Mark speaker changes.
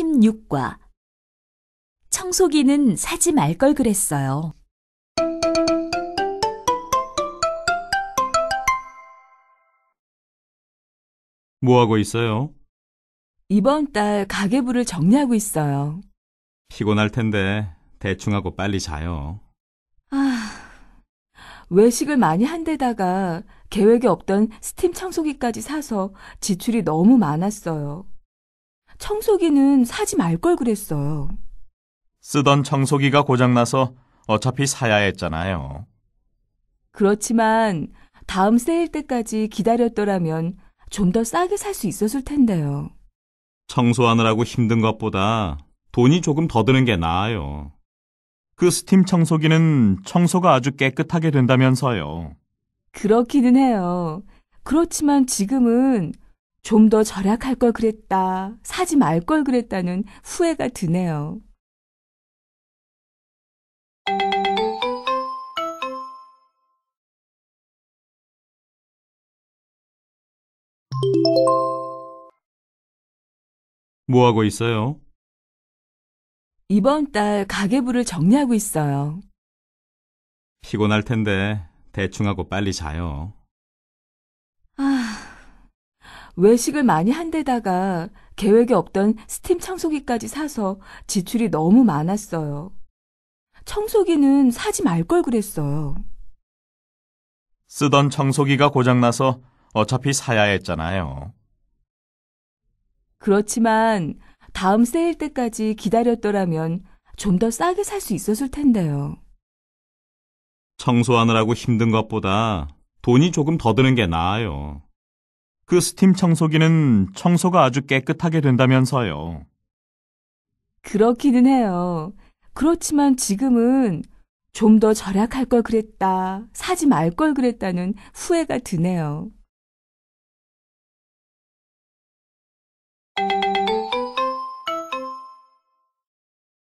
Speaker 1: 16과 청소기는 사지 말 걸 그랬어요.
Speaker 2: 뭐 하고 있어요?
Speaker 1: 이번 달 가계부를 정리하고 있어요.
Speaker 2: 피곤할 텐데 대충 하고 빨리 자요.
Speaker 1: 아, 외식을 많이 한 데다가 계획이 없던 스팀 청소기까지 사서 지출이 너무 많았어요. 청소기는 사지 말 걸 그랬어요.
Speaker 2: 쓰던 청소기가 고장나서 어차피 사야 했잖아요.
Speaker 1: 그렇지만 다음 세일 때까지 기다렸더라면 좀 더 싸게 살 수 있었을 텐데요.
Speaker 2: 청소하느라고 힘든 것보다 돈이 조금 더 드는 게 나아요. 그 스팀 청소기는 청소가 아주 깨끗하게 된다면서요.
Speaker 1: 그렇기는 해요. 그렇지만 지금은 좀더 절약할 걸 그랬다, 사지 말
Speaker 3: 걸 그랬다는 후회가 드네요. 뭐 하고 있어요? 이번 달 가계부를 정리하고 있어요.
Speaker 2: 피곤할 텐데 대충 하고 빨리 자요.
Speaker 1: 외식을 많이 한 데다가 계획에 없던 스팀 청소기까지 사서 지출이 너무 많았어요. 청소기는 사지 말 걸 그랬어요.
Speaker 2: 쓰던 청소기가 고장나서 어차피 사야 했잖아요.
Speaker 1: 그렇지만 다음 세일 때까지 기다렸더라면 좀 더 싸게 살 수 있었을 텐데요.
Speaker 2: 청소하느라고 힘든 것보다 돈이 조금 더 드는 게 나아요. 그 스팀 청소기는 청소가 아주 깨끗하게 된다면서요.
Speaker 1: 그렇기는 해요. 그렇지만 지금은 좀 더 절약할 걸 그랬다, 사지 말 걸 그랬다는 후회가 드네요.